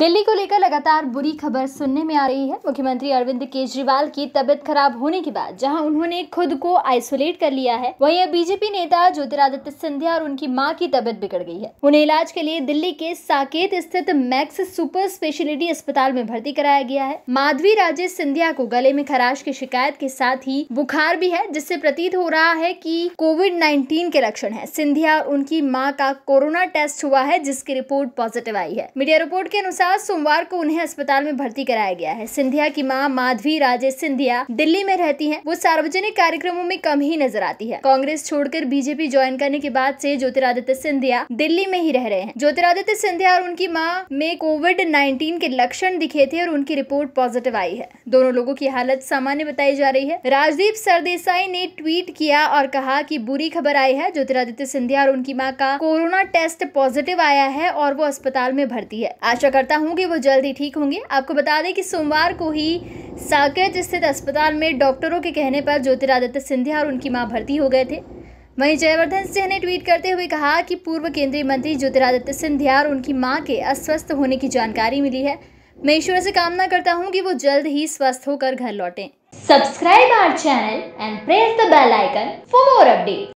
दिल्ली को लेकर लगातार बुरी खबर सुनने में आ रही है मुख्यमंत्री अरविंद केजरीवाल की तबियत खराब होने के बाद जहां उन्होंने खुद को आइसोलेट कर लिया है वहीं बीजेपी नेता ज्योतिरादित्य सिंधिया और उनकी मां की तबियत बिगड़ गई है उन्हें इलाज के लिए दिल्ली के साकेत स्थित मैक्स सुपर स्पेशलिटी अस्पताल में भर्ती कराया गया है माधवी राजेश सिंधिया को गले में खराश की शिकायत के साथ ही बुखार भी है जिससे प्रतीत हो रहा है की कोविड नाइन्टीन के लक्षण है सिंधिया और उनकी माँ का कोरोना टेस्ट हुआ है जिसकी रिपोर्ट पॉजिटिव आई है मीडिया रिपोर्ट के अनुसार साथ सोमवार को उन्हें अस्पताल में भर्ती कराया गया है सिंधिया की माँ माधवी राजे सिंधिया दिल्ली में रहती है वो सार्वजनिक कार्यक्रमों में कम ही नजर आती है कांग्रेस छोड़कर बीजेपी ज्वाइन करने के बाद से ज्योतिरादित्य सिंधिया दिल्ली में ही रह रहे हैं ज्योतिरादित्य सिंधिया और उनकी माँ में कोविड नाइन्टीन के लक्षण दिखे थे और उनकी रिपोर्ट पॉजिटिव आई है दोनों लोगों की हालत सामान्य बताई जा रही है राजदीप सरदेसाई ने ट्वीट किया और कहा की बुरी खबर आई है ज्योतिरादित्य सिंधिया और उनकी माँ का कोरोना टेस्ट पॉजिटिव आया है और वो अस्पताल में भर्ती है आशा करता हूँ कि वो जल्द ही ठीक होंगे आपको बता दें कि सोमवार को ही साकेत स्थित अस्पताल में डॉक्टरों के कहने पर ज्योतिरादित्य सिंधिया और उनकी मां भर्ती हो गए थे वहीं जयवर्धन सिंह ने ट्वीट करते हुए कहा कि पूर्व केंद्रीय मंत्री ज्योतिरादित्य सिंधिया और उनकी माँ के अस्वस्थ होने की जानकारी मिली है मैं ईश्वर से कामना करता हूँ कि वो जल्द ही स्वस्थ होकर घर लौटें subscribe our channel and press the bell icon for more update